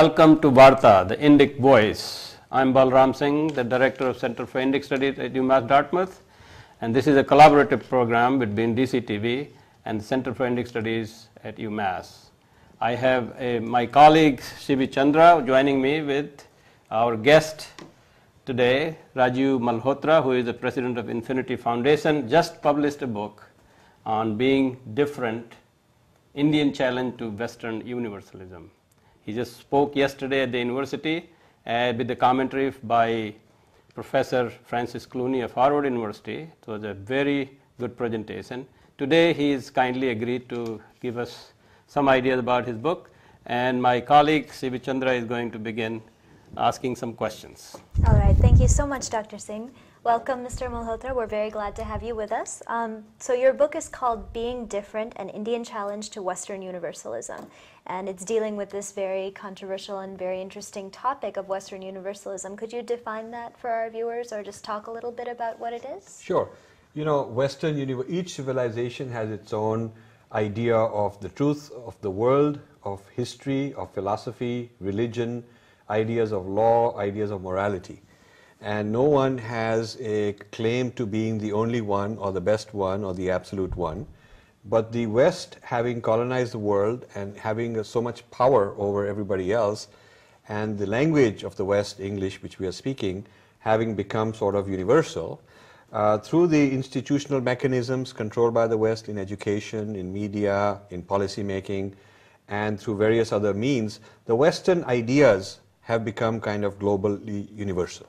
Welcome to Varta, the Indic Voice. I'm Balram Singh, the Director of Center for Indic Studies at UMass Dartmouth, and this is a collaborative program between DCTV and the Center for Indic Studies at UMass. I have a, eh, my colleague Shivi Chandra joining me with our guest today, Raju Malhotra, who is the president of Infinity Foundation, just published a book on being different Indian challenge to Western universalism. He just spoke yesterday at the university uh, with the commentary by Professor Francis Clooney of Harvard University. It was a very good presentation. Today he has kindly agreed to give us some ideas about his book and my colleague Sivichandra is going to begin asking some questions. All right. Thank you so much, Dr. Singh. Welcome, Mr. Malhotra. We're very glad to have you with us. Um, so, your book is called Being Different An Indian Challenge to Western Universalism. And it's dealing with this very controversial and very interesting topic of Western Universalism. Could you define that for our viewers or just talk a little bit about what it is? Sure. You know, Western each civilization has its own idea of the truth of the world, of history, of philosophy, religion, ideas of law, ideas of morality. And no one has a claim to being the only one or the best one or the absolute one. But the West, having colonized the world and having so much power over everybody else, and the language of the West, English, which we are speaking, having become sort of universal, uh, through the institutional mechanisms controlled by the West in education, in media, in policy making, and through various other means, the Western ideas have become kind of globally universal.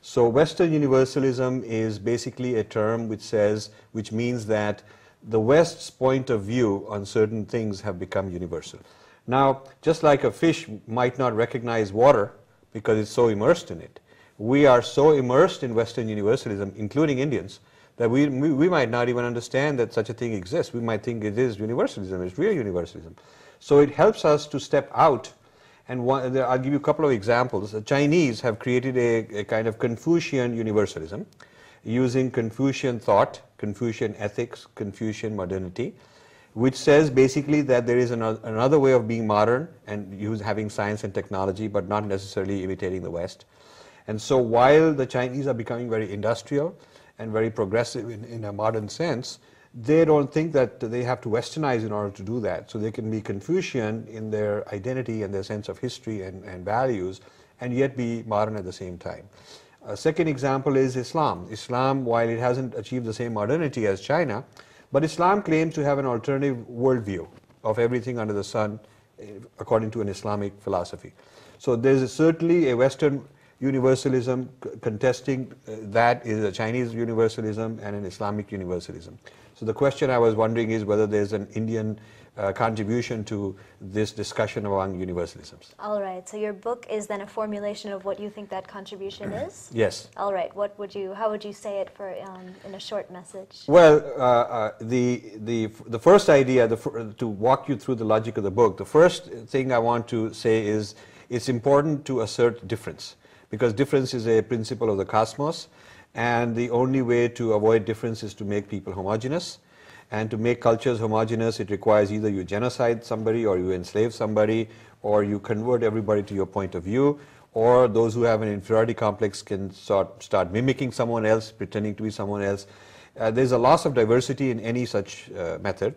So Western universalism is basically a term which says, which means that the West's point of view on certain things have become universal. Now, just like a fish might not recognize water because it's so immersed in it, we are so immersed in Western universalism, including Indians, that we, we, we might not even understand that such a thing exists. We might think it is universalism, it's real universalism. So it helps us to step out and one, I'll give you a couple of examples. The Chinese have created a, a kind of Confucian universalism using Confucian thought, Confucian ethics, Confucian modernity, which says basically that there is another, another way of being modern and use, having science and technology, but not necessarily imitating the West. And so while the Chinese are becoming very industrial and very progressive in, in a modern sense, they don't think that they have to westernize in order to do that. So they can be Confucian in their identity and their sense of history and, and values, and yet be modern at the same time. A second example is Islam. Islam, while it hasn't achieved the same modernity as China, but Islam claims to have an alternative worldview of everything under the sun eh, according to an Islamic philosophy. So there's certainly a Western universalism, contesting uh, that is a Chinese universalism and an Islamic universalism. So the question I was wondering is whether there's an Indian uh, contribution to this discussion among universalisms. All right. So your book is then a formulation of what you think that contribution is. Yes. All right. What would you? How would you say it for um, in a short message? Well, uh, uh, the the the first idea the, to walk you through the logic of the book. The first thing I want to say is it's important to assert difference because difference is a principle of the cosmos, and the only way to avoid difference is to make people homogenous. And to make cultures homogenous, it requires either you genocide somebody or you enslave somebody or you convert everybody to your point of view or those who have an inferiority complex can sort, start mimicking someone else, pretending to be someone else. Uh, there's a loss of diversity in any such uh, method.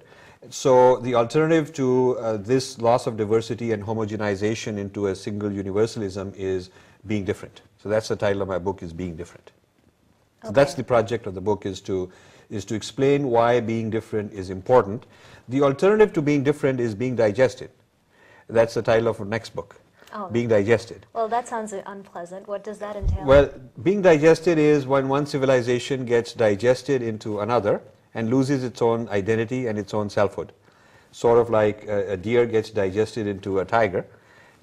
So the alternative to uh, this loss of diversity and homogenization into a single universalism is being different. So that's the title of my book is being different. Okay. So that's the project of the book is to is to explain why being different is important. The alternative to being different is being digested. That's the title of our next book. Oh. Being digested. Well, that sounds uh, unpleasant. What does that entail? Well, being digested is when one civilization gets digested into another and loses its own identity and its own selfhood. Sort of like a, a deer gets digested into a tiger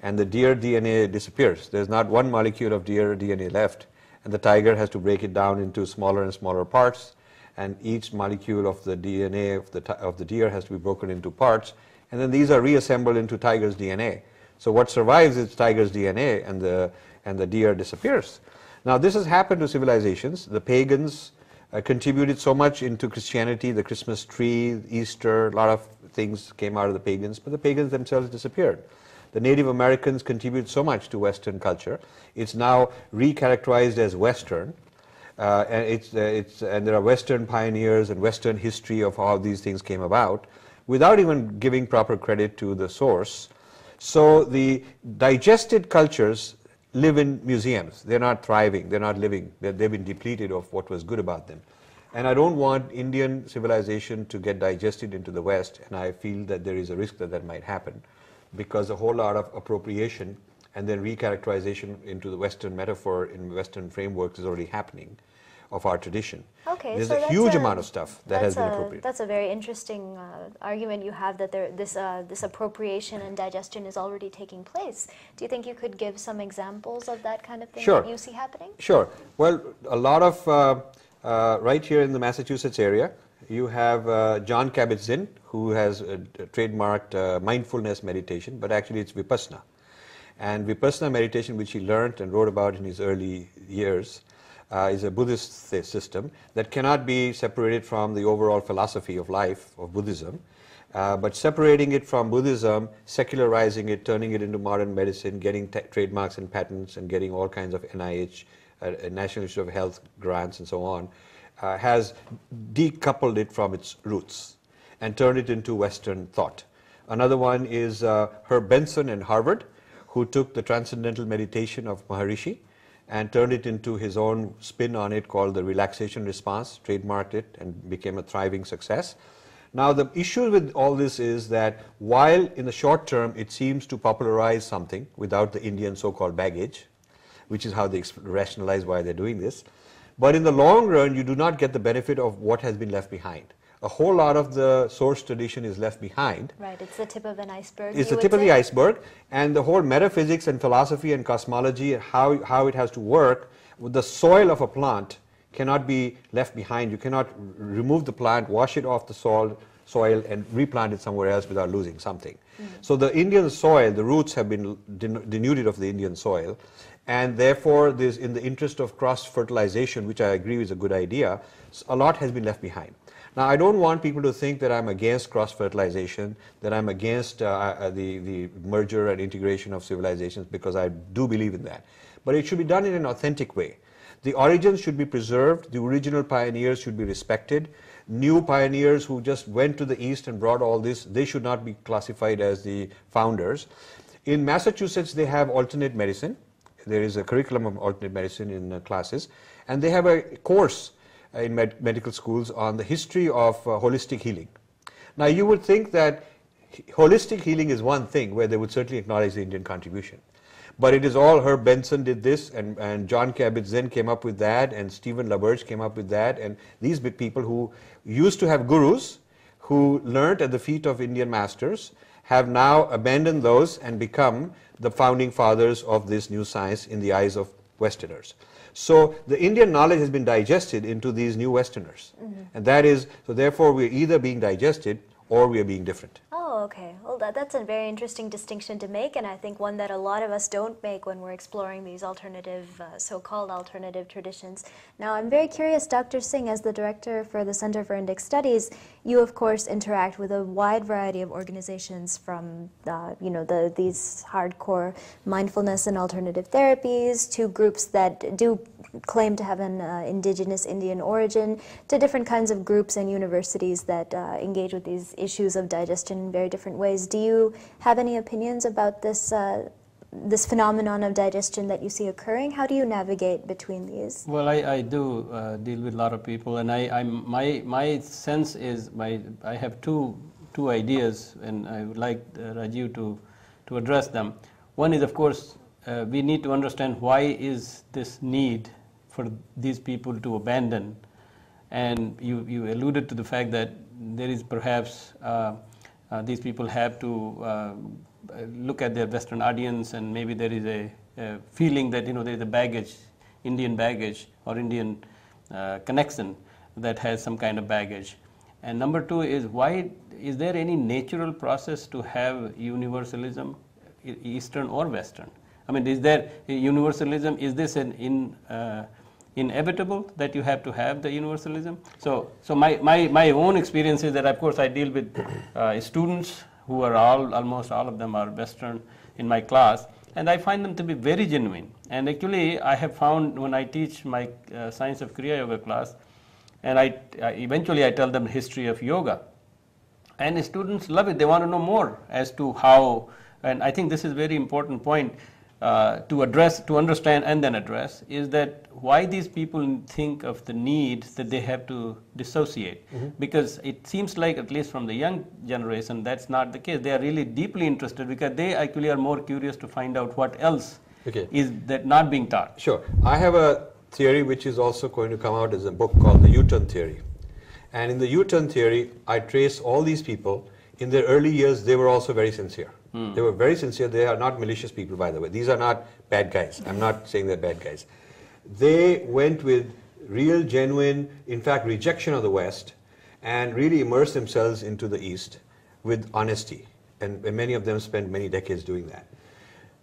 and the deer DNA disappears. There's not one molecule of deer DNA left, and the tiger has to break it down into smaller and smaller parts, and each molecule of the DNA of the, of the deer has to be broken into parts, and then these are reassembled into tiger's DNA. So what survives is tiger's DNA, and the, and the deer disappears. Now, this has happened to civilizations. The pagans uh, contributed so much into Christianity, the Christmas tree, Easter, a lot of things came out of the pagans, but the pagans themselves disappeared the Native Americans contribute so much to Western culture. It's now recharacterized as Western. Uh, and, it's, uh, it's, and there are Western pioneers and Western history of how these things came about without even giving proper credit to the source. So the digested cultures live in museums. They're not thriving, they're not living, they have been depleted of what was good about them. And I don't want Indian civilization to get digested into the West, and I feel that there is a risk that that might happen because a whole lot of appropriation and then recharacterization into the Western metaphor in Western frameworks is already happening of our tradition. Okay, There's so a huge a, amount of stuff that has been appropriated. that's a very interesting uh, argument you have that there, this, uh, this appropriation and digestion is already taking place. Do you think you could give some examples of that kind of thing sure. that you see happening? Sure. Well, a lot of, uh, uh right here in the Massachusetts area, you have uh, John Kabat-Zinn, who has uh, trademarked uh, mindfulness meditation, but actually it's vipassana. And vipassana meditation, which he learned and wrote about in his early years, uh, is a Buddhist system that cannot be separated from the overall philosophy of life of Buddhism. Uh, but separating it from Buddhism, secularizing it, turning it into modern medicine, getting trademarks and patents, and getting all kinds of NIH, uh, National Institute of Health grants, and so on, uh, has decoupled it from its roots and turned it into Western thought. Another one is uh, Herb Benson in Harvard, who took the transcendental meditation of Maharishi and turned it into his own spin on it called the relaxation response, trademarked it and became a thriving success. Now the issue with all this is that while in the short term it seems to popularize something without the Indian so-called baggage, which is how they rationalize why they're doing this, but in the long run, you do not get the benefit of what has been left behind. A whole lot of the source tradition is left behind. Right, it's the tip of an iceberg. It's the tip of the iceberg, and the whole metaphysics and philosophy and cosmology, how, how it has to work, the soil of a plant cannot be left behind. You cannot remove the plant, wash it off the soil, soil and replant it somewhere else without losing something. Mm -hmm. So the Indian soil, the roots have been denuded of the Indian soil and therefore, this, in the interest of cross-fertilization, which I agree is a good idea, a lot has been left behind. Now, I don't want people to think that I'm against cross-fertilization, that I'm against uh, uh, uh, the, the merger and integration of civilizations, because I do believe in that. But it should be done in an authentic way. The origins should be preserved, the original pioneers should be respected. New pioneers who just went to the East and brought all this, they should not be classified as the founders. In Massachusetts, they have alternate medicine there is a curriculum of alternative medicine in uh, classes, and they have a course uh, in med medical schools on the history of uh, holistic healing. Now, you would think that holistic healing is one thing where they would certainly acknowledge the Indian contribution. But it is all Herb Benson did this, and, and John Kabat Zinn came up with that, and Stephen LaBerge came up with that, and these big people who used to have gurus who learned at the feet of Indian masters have now abandoned those and become the founding fathers of this new science in the eyes of Westerners. So the Indian knowledge has been digested into these new Westerners. Mm -hmm. And that is, so therefore we're either being digested or we are being different. Oh, okay. Well, that, that's a very interesting distinction to make, and I think one that a lot of us don't make when we're exploring these alternative, uh, so called alternative traditions. Now, I'm very curious, Dr. Singh, as the director for the Center for Indic Studies, you, of course, interact with a wide variety of organizations from you know, the, these hardcore mindfulness and alternative therapies to groups that do claim to have an uh, indigenous Indian origin to different kinds of groups and universities that uh, engage with these issues of digestion in very different ways. Do you have any opinions about this? Uh, this phenomenon of digestion that you see occurring? How do you navigate between these? Well, I, I do uh, deal with a lot of people, and I, I my my sense is my I have two two ideas, and I would like uh, Rajiv to to address them. One is, of course, uh, we need to understand why is this need for these people to abandon, and you you alluded to the fact that there is perhaps uh, uh, these people have to uh, look at their Western audience and maybe there is a, a, feeling that you know there is a baggage, Indian baggage or Indian connection that has some kind of baggage. And number two is why is there any natural process to have universalism, Eastern or Western? I mean, is there universalism? Is this an in uh, inevitable that you have to have the universalism. So, so my, my, my own experience is that of course I deal with uh, students who are all, almost all of them are Western in my class and I find them to be very genuine. And actually I have found when I teach my uh, science of Kriya Yoga class and I, I eventually I tell them history of yoga and students love it. They want to know more as to how and I think this is very important point uh, to address, to understand and then address is that why these people think of the need that they have to dissociate. Mm-hmm. Because it seems like, at least from the young generation, that's not the case. They are really deeply interested because they actually are more curious to find out what else okay. is that not being taught. Sure. I have a theory which is also going to come out as a book called the U-turn theory. And in the U-turn theory, I trace all these people. In their early years, they were also very sincere Mm. They were very sincere. They are not malicious people, by the way. These are not bad guys. I'm not saying they're bad guys. They went with real, genuine, in fact, rejection of the West and really immersed themselves into the East with honesty. And, and many of them spent many decades doing that.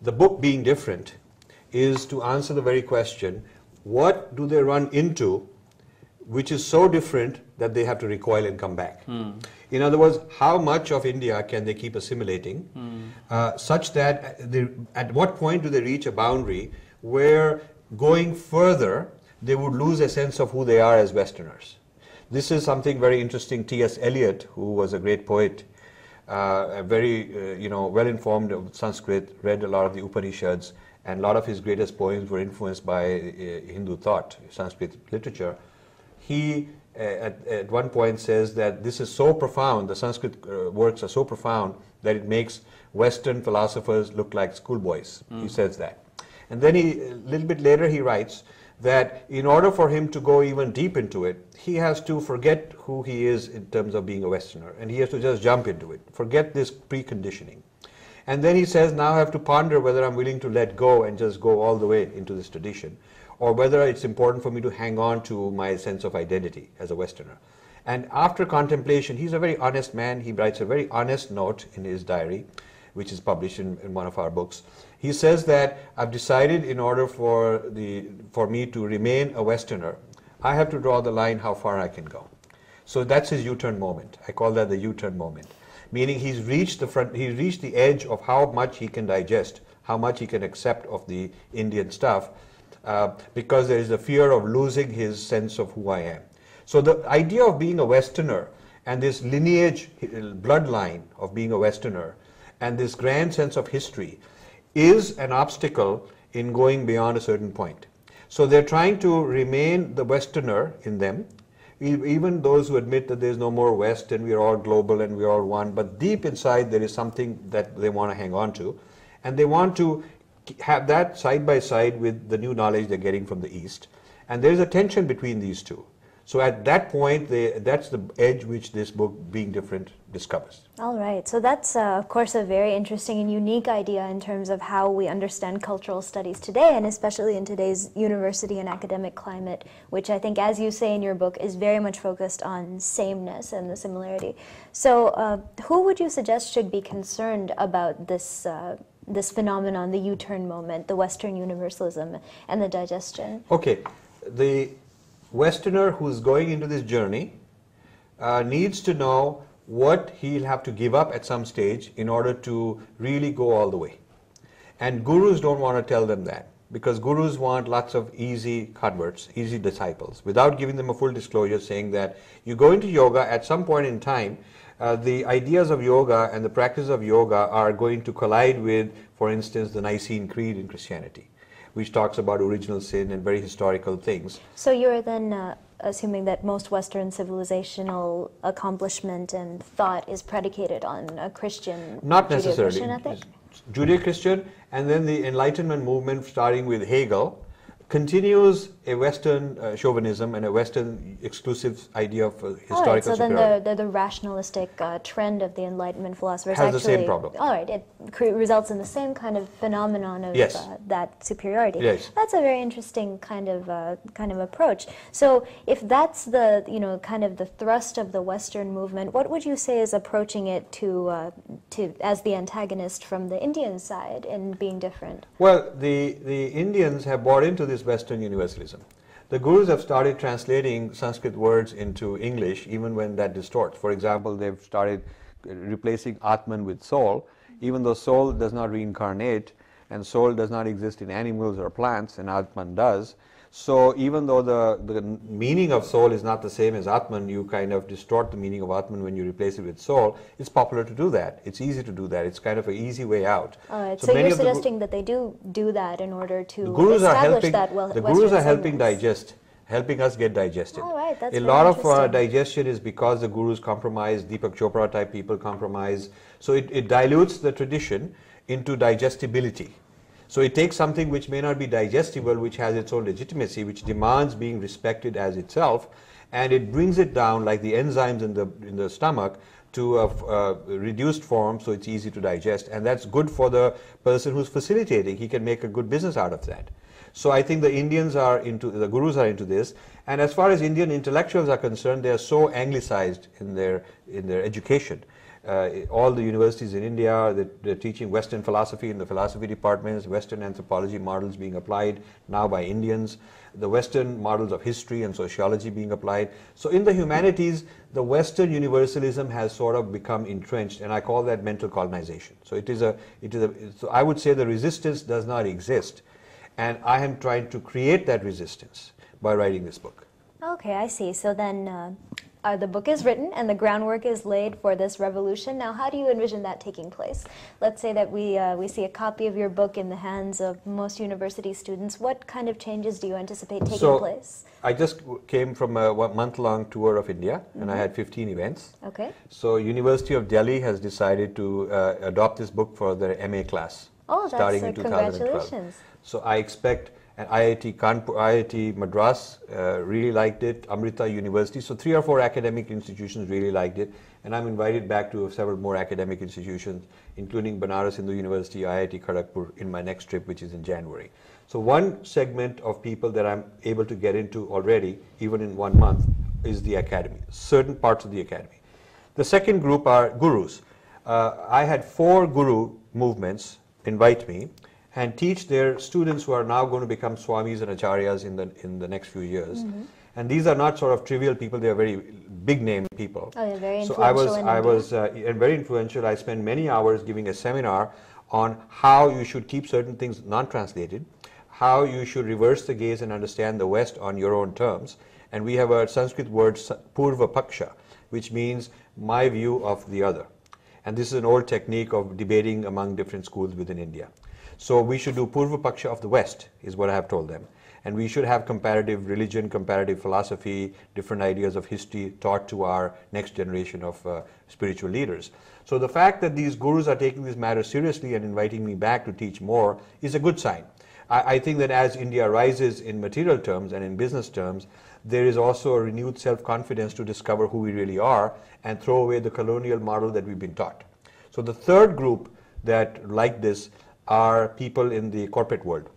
The book, being different, is to answer the very question what do they run into which is so different that they have to recoil and come back. Mm. In other words, how much of India can they keep assimilating mm. uh, such that they, at what point do they reach a boundary where going further they would lose a sense of who they are as Westerners? This is something very interesting. T.S. Eliot, who was a great poet, uh, very uh, you know well informed of Sanskrit, read a lot of the Upanishads, and a lot of his greatest poems were influenced by uh, Hindu thought, Sanskrit literature. He uh, at, at one point says that this is so profound, the Sanskrit uh, works are so profound that it makes Western philosophers look like schoolboys. Mm. He hmm. says that. And then he, a little bit later, he writes that in order for him to go even deep into it, he has to forget who he is in terms of being a Westerner, and he has to just jump into it, forget this preconditioning. And then he says, now I have to ponder whether I'm willing to let go and just go all the way into this tradition or whether it's important for me to hang on to my sense of identity as a Westerner. And after contemplation, he's a very honest man. He writes a very honest note in his diary, which is published in, in one of our books. He says that I've decided in order for, the, for me to remain a Westerner, I have to draw the line how far I can go. So that's his U-turn moment. I call that the U-turn moment. Meaning he's reached the front, he's reached the edge of how much he can digest, how much he can accept of the Indian stuff, uh, because there is a fear of losing his sense of who I am. So the idea of being a Westerner and this lineage bloodline of being a Westerner and this grand sense of history is an obstacle in going beyond a certain point. So they're trying to remain the Westerner in them, even those who admit that there's no more West and we're all global and we're all one, but deep inside there is something that they want to hang on to. And they want to have that side by side with the new knowledge they're getting from the East. And there's a tension between these two. So at that point, they, that's the edge which this book, Being Different, discovers. All right. So that's, uh, of course, a very interesting and unique idea in terms of how we understand cultural studies today, and especially in today's university and academic climate, which I think, as you say in your book, is very much focused on sameness and the similarity. So uh, who would you suggest should be concerned about this uh, this phenomenon, the U-turn moment, the Western universalism, and the digestion? Okay, the Westerner who's going into this journey uh, needs to know what he'll have to give up at some stage in order to really go all the way. And gurus don't want to tell them that because gurus want lots of easy converts, easy disciples, without giving them a full disclosure saying that you go into yoga at some point in time, uh, the ideas of yoga and the practice of yoga are going to collide with, for instance, the Nicene Creed in Christianity, which talks about original sin and very historical things. So you're then uh, assuming that most Western civilizational accomplishment and thought is predicated on a Christian, not necessarily, Judeo-Christian ethic. Judeo-Christian, and then the Enlightenment movement, starting with Hegel continues a Western uh, chauvinism and a Western exclusive idea of uh, historical all right, so superiority. then the, the, the rationalistic uh, trend of the Enlightenment philosophers has actually, the same problem. All right, it results in the same kind of phenomenon of yes. uh, that superiority. Yes. That's a very interesting kind of uh, kind of approach. So if that's the you know kind of the thrust of the Western movement, what would you say is approaching it to uh, to as the antagonist from the Indian side in being different? Well, the the Indians have bought into this is Western Universalism. The gurus have started translating Sanskrit words into English even when that distorts. For example, they've started replacing Atman with soul, even though soul does not reincarnate and soul does not exist in animals or plants and Atman does. So even though the, the meaning of soul is not the same as Atman, you kind of distort the meaning of Atman when you replace it with soul. It's popular to do that. It's easy to do that. It's kind of an easy way out. So, so you're suggesting the, that they do do that in order to establish helping, that well. The gurus are helping digest helping us get digested. All right, that's a lot of uh, digestion is because the gurus compromise, Deepak Chopra type people compromise. So it, it dilutes the tradition into digestibility. So it takes something which may not be digestible, which has its own legitimacy, which demands being respected as itself, and it brings it down like the enzymes in the, in the stomach to a uh, reduced form so it's easy to digest. And that's good for the person who's facilitating. He can make a good business out of that. So I think the Indians are into, the gurus are into this. And as far as Indian intellectuals are concerned, they are so anglicized in their, in their education uh, all the universities in India, they're, they're, teaching Western philosophy in the philosophy departments, Western anthropology models being applied now by Indians, the Western models of history and sociology being applied. So in the humanities, the Western universalism has sort of become entrenched, and I call that mental colonization. So it is a, it is a, so I would say the resistance does not exist, and I am trying to create that resistance by writing this book. Okay, I see. So then uh, uh, the book is written and the groundwork is laid for this revolution. Now, how do you envision that taking place? Let's say that we, uh, we see a copy of your book in the hands of most university students. What kind of changes do you anticipate taking so, place? I just came from a month-long tour of India, mm -hmm. and I mm-hmm. had 15 events. Okay. So University of Delhi has decided to uh, adopt this book for their MA class. Oh, that's starting in 2012. So I expect and IIT, Kanpur, IIT Madras uh, really liked it, Amrita University. So three or four academic institutions really liked it. And I'm invited back to several more academic institutions, including Banaras Hindu University, IIT Kharagpur in my next trip, which is in January. So one segment of people that I'm able to get into already, even in one month, is the academy, certain parts of the academy. The second group are gurus. Uh, I had four guru movements invite me and teach their students who are now going to become swamis and acharyas in the, in the next few years. Mm -hmm. And these are not sort of trivial people, they are very big name people. Oh, they're very influential. So I was, I was uh, very influential. I spent many hours giving a seminar on how you should keep certain things non translated, how you should reverse the gaze and understand the West on your own terms. And we have a Sanskrit word, purva paksha, which means my view of the other. And this is an old technique of debating among different schools within India. So we should do Purva Paksha of the West, is what I have told them. And we should have comparative religion, comparative philosophy, different ideas of history taught to our next generation of uh, spiritual leaders. So the fact that these gurus are taking this matter seriously and inviting me back to teach more is a good sign. I, I think that as India rises in material terms and in business terms, there is also a renewed self confidence to discover who we really are and throw away the colonial model that we've been taught. So the third group that like this are people in the corporate world.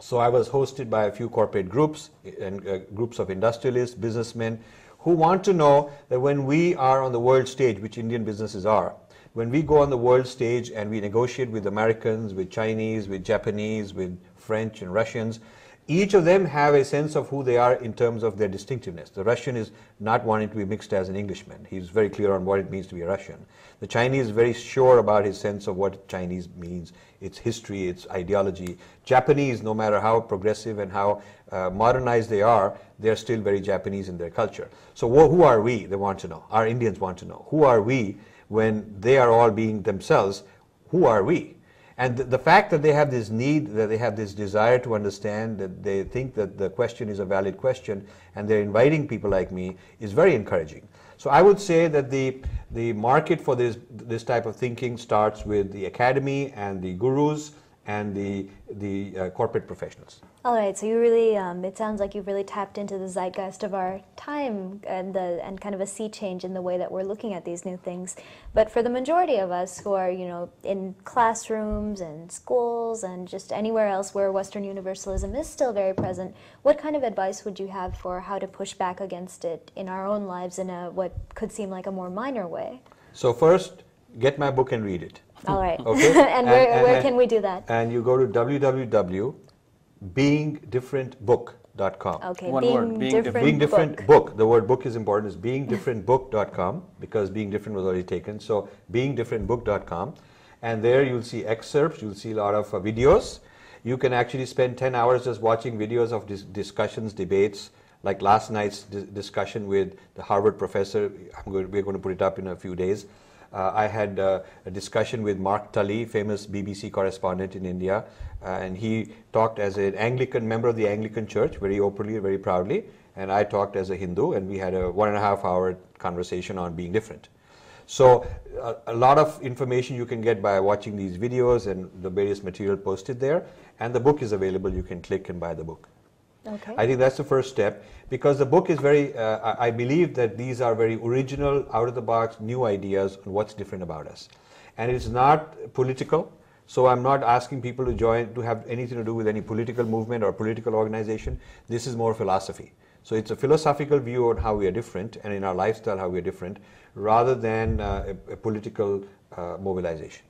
So I was hosted by a few corporate groups and uh, groups of industrialists, businessmen, who want to know that when we are on the world stage, which Indian businesses are, when we go on the world stage and we negotiate with Americans, with Chinese, with Japanese, with French and Russians, each of them have a sense of who they are in terms of their distinctiveness. The Russian is not wanting to be mixed as an Englishman. He's very clear on what it means to be a Russian. The Chinese is very sure about his sense of what Chinese means, its history, its ideology. Japanese, no matter how progressive and how uh, modernized they are, they're still very Japanese in their culture. So who are we, they want to know. Our Indians want to know. Who are we when they are all being themselves? Who are we? And the, fact that they have this need, that they have this desire to understand, that they think that the question is a valid question, and they're inviting people like me, is very encouraging. So I would say that the, the market for this, this type of thinking starts with the academy and the gurus and the, the uh, corporate professionals. All right, so you really, um, it sounds like you've really tapped into the zeitgeist of our time and, the, and kind of a sea change in the way that we're looking at these new things. But for the majority of us who are, you know, in classrooms and schools and just anywhere else where Western Universalism is still very present, what kind of advice would you have for how to push back against it in our own lives in a, what could seem like a more minor way? So first, get my book and read it. All right. Okay. and, and, where, and, where can we do that? And you go to www beingdifferentbook.com. Okay, One being, word, being different, being different book. book. The word book is important. It's beingdifferentbook.com because being different was already taken. So beingdifferentbook.com. And there you'll see excerpts, you'll see a lot of uh, videos. You can actually spend 10 hours just watching videos of dis discussions, debates, like last night's discussion with the Harvard professor. Going to, we're going to put it up in a few days. Uh, I had uh, a discussion with Mark Tully, famous BBC correspondent in India, uh, and he talked as an Anglican member of the Anglican Church, very openly, very proudly, and I talked as a Hindu, and we had a one and a half hour conversation on being different. So a, uh, a lot of information you can get by watching these videos and the various material posted there, and the book is available. You can click and buy the book. Okay. I think that's the first step because the book is very, uh, I believe that these are very original, out of the box, new ideas on what's different about us. And it's not political. So I'm not asking people to join, to have anything to do with any political movement or political organization. This is more philosophy. So it's a philosophical view on how we are different and in our lifestyle how we are different rather than uh, a, a, political uh, mobilization.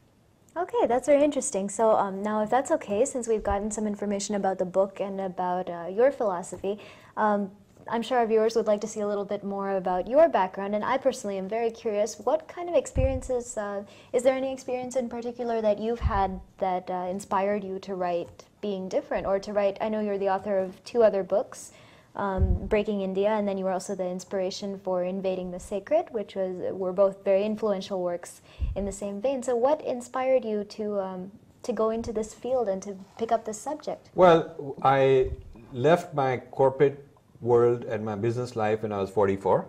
Okay, that's very interesting. So um, now, if that's okay, since we've gotten some information about the book and about uh, your philosophy, um, I'm sure our viewers would like to see a little bit more about your background. And I personally am very curious. What kind of experiences uh, is there any experience in particular that you've had that uh, inspired you to write Being Different or to write? I know you're the author of two other books um, breaking India, and then you were also the inspiration for Invading the Sacred, which was were both very influential works in the same vein. So, what inspired you to um, to go into this field and to pick up this subject? Well, I left my corporate world and my business life when I was 44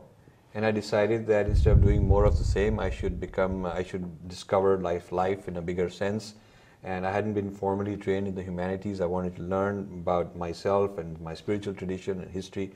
and I decided that instead of doing more of the same, I should become, I should discover life, life in a bigger sense, and I hadn't been formally trained in the humanities. I wanted to learn about myself and my spiritual tradition and history.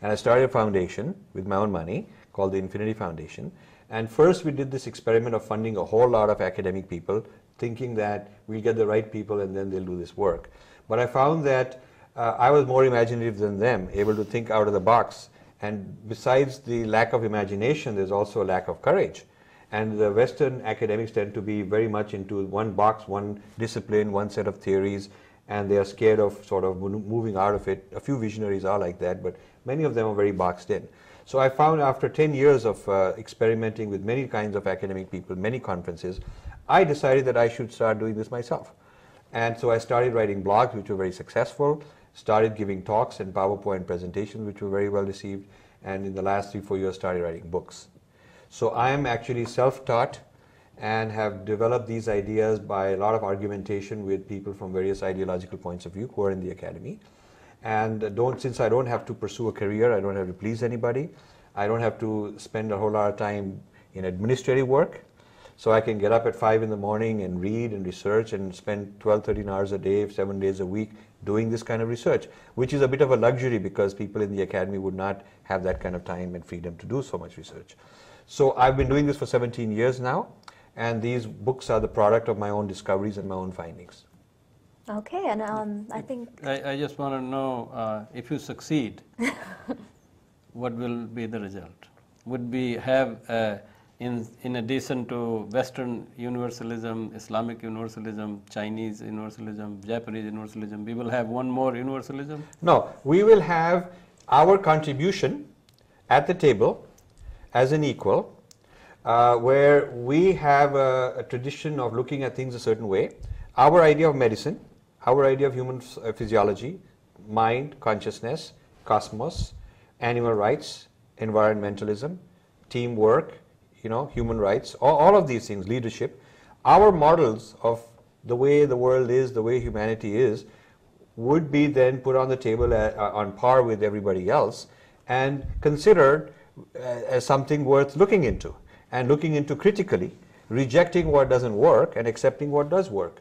And I started a foundation with my own money called the Infinity Foundation. And first, we did this experiment of funding a whole lot of academic people, thinking that we'll get the right people and then they'll do this work. But I found that uh, I was more imaginative than them, able to think out of the box. And besides the lack of imagination, there's also a lack of courage and the Western academics tend to be very much into one box, one discipline, one set of theories, and they are scared of sort of moving out of it. A few visionaries are like that, but many of them are very boxed in. So I found after 10 years of uh, experimenting with many kinds of academic people, many conferences, I decided that I should start doing this myself. And so I started writing blogs, which were very successful, started giving talks and PowerPoint presentations, which were very well received, and in the last three, four years, started writing books. So I am actually self-taught and have developed these ideas by a lot of argumentation with people from various ideological points of view who are in the academy. And don't, since I don't have to pursue a career, I don't have to please anybody, I don't have to spend a whole lot of time in administrative work. So I can get up at 5 in the morning and read and research and spend 12, 13 hours a day, 7 days a week doing this kind of research, which is a bit of a luxury because people in the academy would not have that kind of time and freedom to do so much research. So I've been doing this for 17 years now, and these books are the product of my own discoveries and my own findings. Okay, and um, I think... I, I just want to know, uh, if you succeed, what will be the result? Would we have, uh, in, in addition to Western universalism, Islamic universalism, Chinese universalism, Japanese universalism, we will have one more universalism? No, we will have our contribution at the table as an equal, uh, where we have a, a, tradition of looking at things a certain way. Our idea of medicine, our idea of human uh, physiology, mind, consciousness, cosmos, animal rights, environmentalism, teamwork, you know, human rights, all, all of these things, leadership, our models of the way the world is, the way humanity is, would be then put on the table at, uh, on par with everybody else and considered uh, as something worth looking into and looking into critically, rejecting what doesn't work and accepting what does work.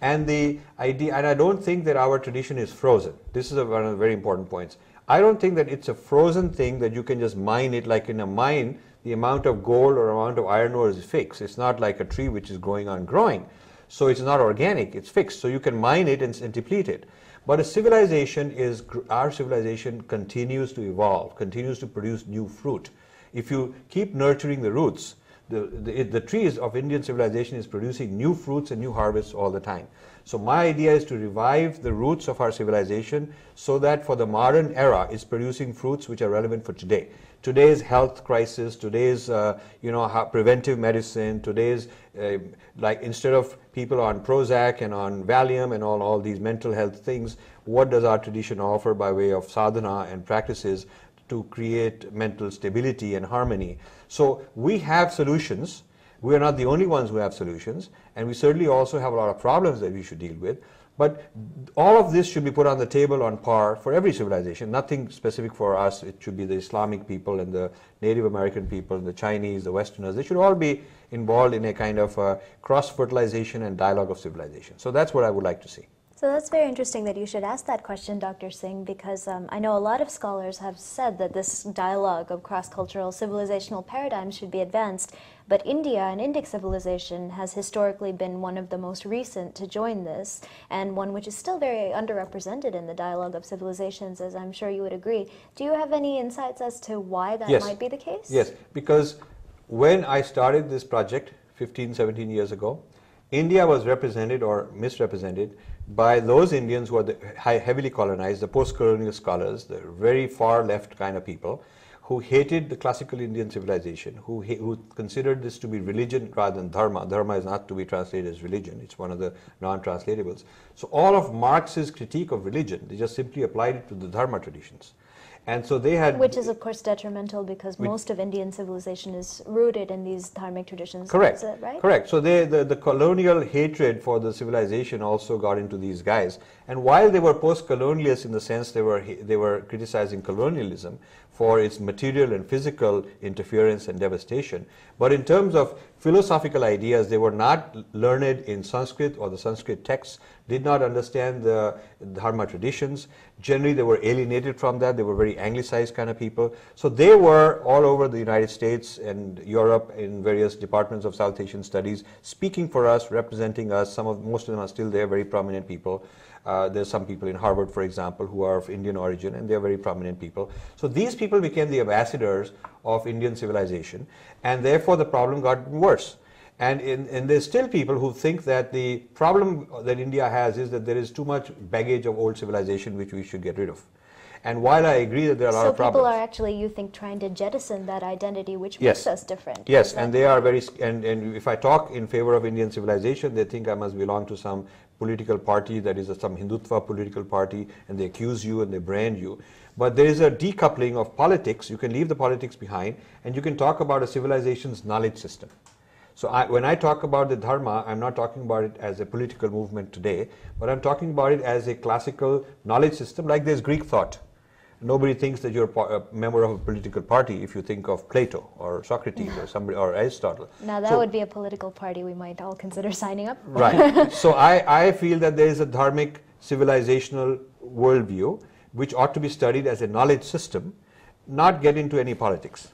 And the idea, and I don't think that our tradition is frozen. This is a, one of the very important points. I don't think that it's a frozen thing that you can just mine it like in a mine. The amount of gold or amount of iron ore is fixed. It's not like a tree which is growing on growing. So it's not organic, it's fixed. So you can mine it and, and deplete it. But a civilization is, our civilization continues to evolve, continues to produce new fruit. If you keep nurturing the roots, the, the, the, trees of Indian civilization is producing new fruits and new harvests all the time. So my idea is to revive the roots of our civilization so that for the modern era, it's producing fruits which are relevant for today today's health crisis, today's uh, you know preventive medicine, today's uh, like instead of people on Prozac and on Valium and all all these mental health things, what does our tradition offer by way of sadhana and practices to create mental stability and harmony? So we have solutions. We are not the only ones who have solutions, and we certainly also have a lot of problems that we should deal with. But all of this should be put on the table on par for every civilization. Nothing specific for us. It should be the Islamic people and the Native American people and the Chinese, the Westerners. They should all be involved in a kind of uh, cross-fertilization and dialogue of civilization. So that's what I would like to see. So that's very interesting that you should ask that question, Dr. Singh, because um, I know a lot of scholars have said that this dialogue of cross-cultural civilizational paradigms should be advanced, but India and Indic civilization has historically been one of the most recent to join this, and one which is still very underrepresented in the dialogue of civilizations, as I'm sure you would agree. Do you have any insights as to why that yes. might be the case? Yes, because when I started this project 15, 17 years ago, India was represented or misrepresented by those Indians who are heavily colonized, the post-colonial scholars, the very far left kind of people, who hated the classical Indian civilization, who, who considered this to be religion rather than dharma. Dharma is not to be translated as religion. It's one of the non-translatables. So all of Marx's critique of religion, they just simply applied it to the dharma traditions. And so they had. Which is, of course, detrimental because which, most of Indian civilization is rooted in these dharmic traditions. Correct. right? Correct. So they, the, the colonial hatred for the civilization also got into these guys. And while they were post-colonialists in the sense they were, they were criticizing colonialism for its material and physical interference and devastation, but in terms of philosophical ideas, they were not learned in Sanskrit or the Sanskrit texts, did not understand the Dharma traditions. Generally, they were alienated from that. They were very anglicized kind of people. So they were all over the United States and Europe in various departments of South Asian studies, speaking for us, representing us. Some of most of them are still there, very prominent people. Uh, there's some people in Harvard, for example, who are of Indian origin, and they're very prominent people. So these people became the ambassadors of Indian civilization, and therefore the problem got worse. And, in, and there's still people who think that the problem that India has is that there is too much baggage of old civilization which we should get rid of. And while I agree that there are so a lot of problems, people are actually, you think, trying to jettison that identity, which yes. makes us different. Yes, and they are very. And, and if I talk in favor of Indian civilization, they think I must belong to some political party that is a, some Hindutva political party and they accuse you and they brand you. But there is a decoupling of politics. You can leave the politics behind and you can talk about a civilization's knowledge system. So I, when I talk about the dharma, I'm not talking about it as a political movement today, but I'm talking about it as a classical knowledge system like there's Greek thought. Nobody thinks that you're a member of a political party if you think of Plato or Socrates or somebody or Aristotle. Now that so, would be a political party we might all consider signing up. right. so I, I feel that there is a dharmic civilizational worldview which ought to be studied as a knowledge system, not get into any politics.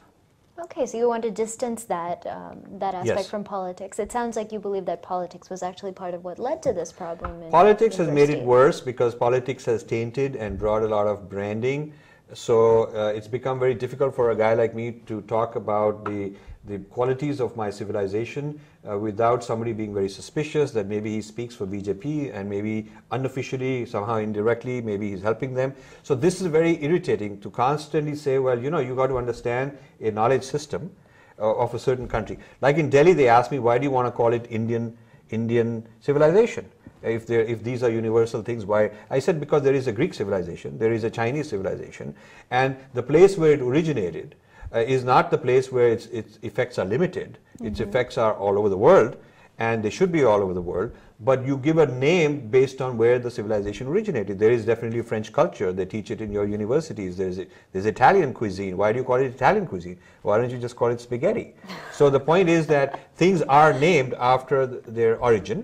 Okay, so you want to distance that um, that aspect yes. from politics. It sounds like you believe that politics was actually part of what led to this problem. politics has made it worse because politics has tainted and brought a lot of branding. So uh, it's become very difficult for a guy like me to talk about the the qualities of my civilization uh, without somebody being very suspicious that maybe he speaks for BJP and maybe unofficially, somehow indirectly, maybe he's helping them. So this is very irritating to constantly say, well, you know, you got to understand a knowledge system uh, of a certain country. Like in Delhi, they asked me, why do you want to call it Indian, Indian civilization? if there if these are universal things why i said because there is a greek civilization there is a chinese civilization and the place where it originated uh, is not the place where its, its effects are limited. Mm -hmm. Its mm-hmm. effects are all over the world, and they should be all over the world. But you give a name based on where the civilization originated. There is definitely French culture. They teach it in your universities. There's, there's Italian cuisine. Why do you call it Italian cuisine? Why don't you just call it spaghetti? so the point is that things are named after their origin.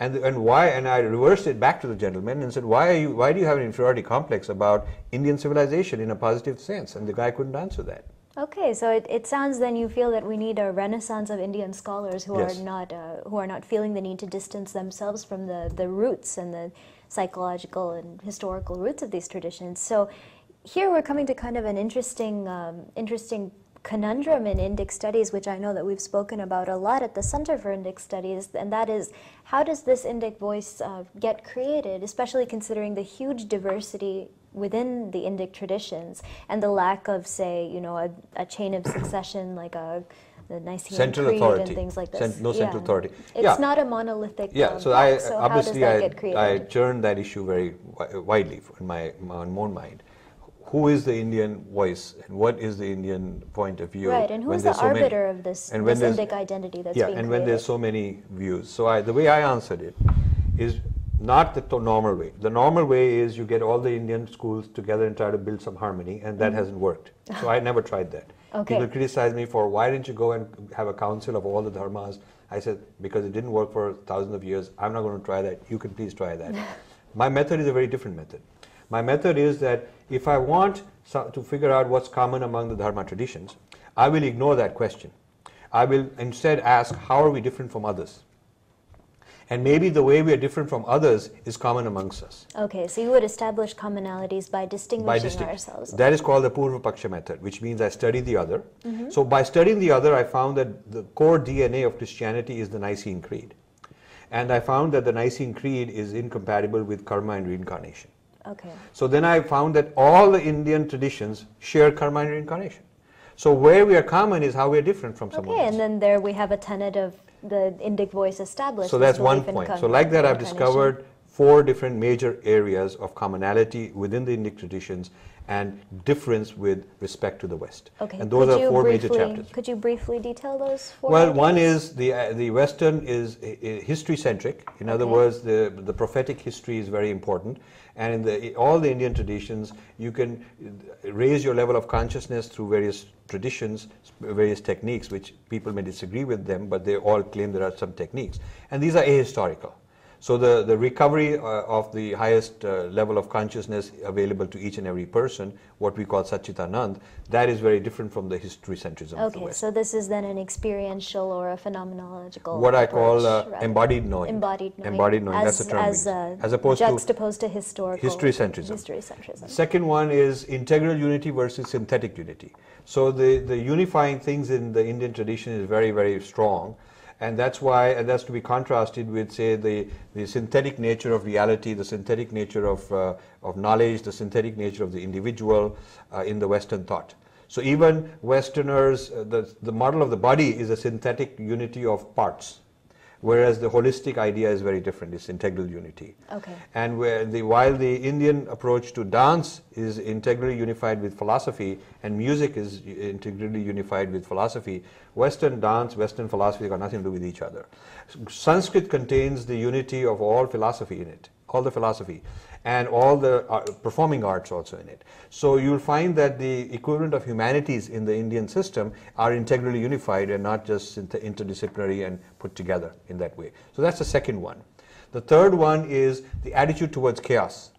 And, and why and I reversed it back to the gentleman and said why you, why do you have an inferiority complex about Indian civilization in a positive sense and the guy couldn't answer that Okay, so it, it sounds then you feel that we need a renaissance of Indian scholars who yes. are not uh, who are not feeling the need to distance themselves from the, the roots and the psychological and historical roots of these traditions. So here we're coming to kind of an interesting um, interesting conundrum in Indic studies, which I know that we've spoken about a lot at the Center for Indic Studies, and that is how does this Indic voice uh, get created, especially considering the huge diversity within the Indic traditions and the lack of, say, you know, a, a chain of succession like a the Nicene central Creed authority. and things like this. Cent no yeah. central authority. It's yeah. not a monolithic. Yeah, um, so I so obviously I, I churn that issue very widely in my, my own mind. Who is the Indian voice and what is the Indian point of view? Right, and who is the so arbiter many, of this, and this Indic identity that's yeah, being and created. when there's so many views. So I, the way I answered it is not the normal way. The normal way is you get all the Indian schools together and try to build some harmony, and that mm -hmm. hasn't worked. So I never tried that. Okay. People criticized me for why didn't you go and have a council of all the dharmas? I said because it didn't work for thousands of years. I'm not going to try that. You can please try that. My method is a very different method. My method is that if I want to figure out what's common among the dharma traditions, I will ignore that question. I will instead ask how are we different from others. And maybe the way we are different from others is common amongst us. Okay, so you would establish commonalities by distinguishing by distinct ourselves. That is called the Purva Paksha method, which means I study the other. Mm -hmm. So by studying the other, I found that the core DNA of Christianity is the Nicene Creed. And I found that the Nicene Creed is incompatible with karma and reincarnation. Okay. So then I found that all the Indian traditions share karma and reincarnation. So where we are common is how we are different from okay, someone else. Okay, and then there we have a tenet of the Indic voice established. So that's one point. So like that, I've discovered four different major areas of commonality within the Indic traditions and difference with respect to the West. Okay. And those could are four briefly, major chapters. Could you briefly detail those four? Well, ideas? one is the uh, the Western is uh, history centric. In okay. other words, the the prophetic history is very important, and in the all the Indian traditions, you can uh, raise your level of consciousness through various traditions, various techniques, which people may disagree with them, but they all claim there are some techniques, and these are ahistorical. So the, the recovery uh, of the highest uh, level of consciousness available to each and every person, what we call Satchitanand, that is very different from the historicentrism Okay, so this is then an experiential or a phenomenological What I call uh, embodied knowing. Embodied knowing. Embodied knowing, as, that's the term. As, uh, as opposed juxtaposed to, to historical. History centrism. Second one is integral unity versus synthetic unity. So the, the unifying things in the Indian tradition is very, very strong. And that's why and that's to be contrasted with, say, the, the synthetic nature of reality, the synthetic nature of, uh, of knowledge, the synthetic nature of the individual uh, in the Western thought. So even Westerners, uh, the, the model of the body is a synthetic unity of parts whereas the holistic idea is very different. It's integral unity. Okay. And where the, while the Indian approach to dance is integrally unified with philosophy and music is integrally unified with philosophy, Western dance, Western philosophy got nothing to do with each other. Sanskrit contains the unity of all philosophy in it called the philosophy, and all the uh, performing arts also in it. So you'll find that the equivalent of humanities in the Indian system are integrally unified and not just inter interdisciplinary and put together in that way. So that's the second one. The third one is the attitude towards chaos.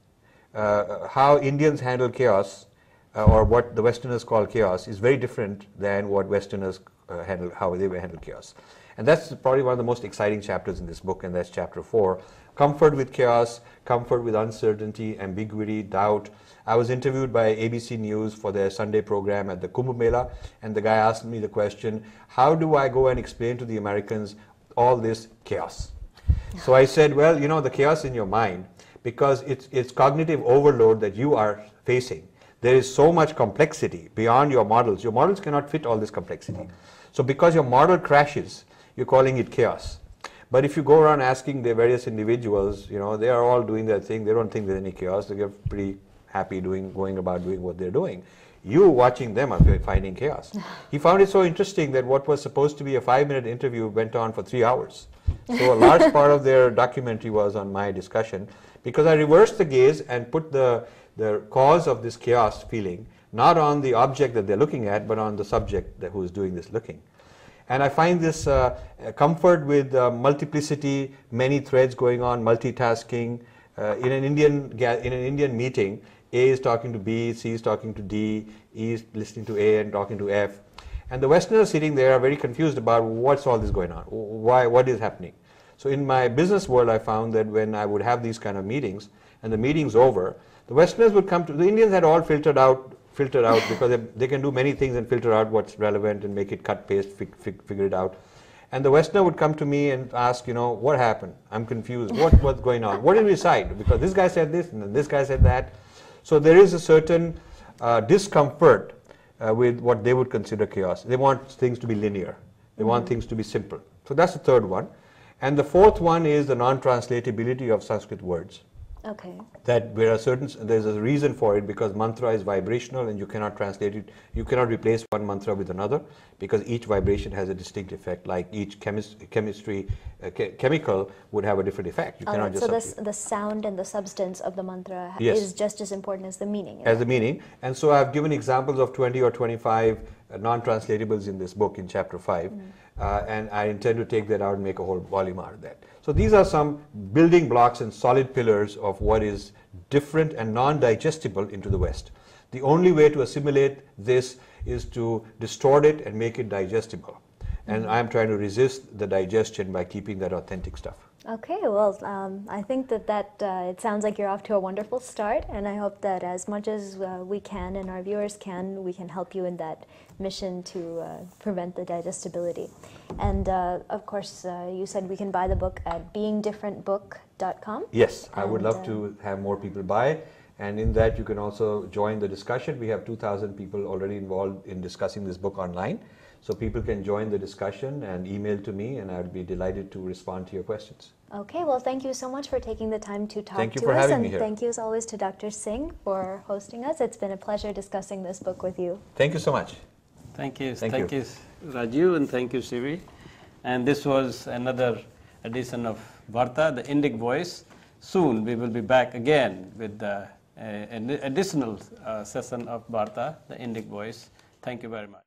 Uh, how Indians handle chaos, uh, or what the Westerners call chaos, is very different than what Westerners uh, handle, how they handle chaos. And that's probably one of the most exciting chapters in this book, and that's chapter four, comfort with chaos, comfort with uncertainty, ambiguity, doubt. I was interviewed by ABC News for their Sunday program at the Kumbh Mela, and the guy asked me the question, How do I go and explain to the Americans all this chaos? So I said, Well, you know, the chaos in your mind, because it's, it's cognitive overload that you are facing. There is so much complexity beyond your models. Your models cannot fit all this complexity. So because your model crashes, you're calling it chaos. But if you go around asking the various individuals, you know, they are all doing their thing. They don't think there's any chaos. They're pretty happy doing, going about doing what they're doing. You watching them are finding chaos. he found it so interesting that what was supposed to be a five-minute interview went on for three hours. So a large part of their documentary was on my discussion because I reversed the gaze and put the, the cause of this chaos feeling not on the object that they're looking at, but on the subject that who's doing this looking. And I find this uh, comfort with uh, multiplicity, many threads going on, multitasking. Uh, in an Indian in an Indian meeting, A is talking to B, C is talking to D, E is listening to A and talking to F. And the Westerners sitting there are very confused about what's all this going on, why, what is happening. So in my business world, I found that when I would have these kind of meetings and the meeting's over, the Westerners would come to, the Indians had all filtered out filter out because they, they, can do many things and filter out what's relevant and make it cut paste figure it out and the westerner would come to me and ask you know what happened i'm confused what what's going on what did we decide because this guy said this and then this guy said that so there is a certain uh, discomfort uh, with what they would consider chaos they want things to be linear they mm-hmm. want things to be simple so that's the third one and the fourth one is the non-translatability of sanskrit words Okay. That there are certain, there's a reason for it because mantra is vibrational and you cannot translate it, you cannot replace one mantra with another because each vibration has a distinct effect. Like each chemis chemistry, uh, ke chemical would have a different effect. You cannot just. So this, the sound and the substance of the mantra yes. is just as important as the meaning. As it? the meaning. And so I've given examples of 20 or 25 uh, non-translatables in this book in chapter 5. Mm. Uh, and I intend to take that out and make a whole volume out of that. So these are some building blocks and solid pillars of what is different and non-digestible into the West. The only way to assimilate this is to distort it and make it digestible. And I'm mm-hmm. trying to resist the digestion by keeping that authentic stuff. Okay, well, um, I think that that uh, it sounds like you're off to a wonderful start, and I hope that as much as uh, we can and our viewers can, we can help you in that mission to uh, prevent the digestibility. And uh, of course, uh, you said we can buy the book at beingdifferentbook.com. Yes, and I would love to uh, have more people buy. And in that, you can also join the discussion. We have 2,000 people already involved in discussing this book online. So people can join the discussion and email to me, and I'd be delighted to respond to your questions. Okay, well, thank you so much for taking the time to talk to us. and thank you as always to Dr. Singh for hosting us. It's been a pleasure discussing this book with you. Thank you so much. Thank you. Thank, thank you. you, Raju, and thank you, Siri. And this was another edition of Varta, the Indic Voice. Soon we will be back again with the, uh, an additional uh, session of Varta, the Indic Voice. Thank you very much.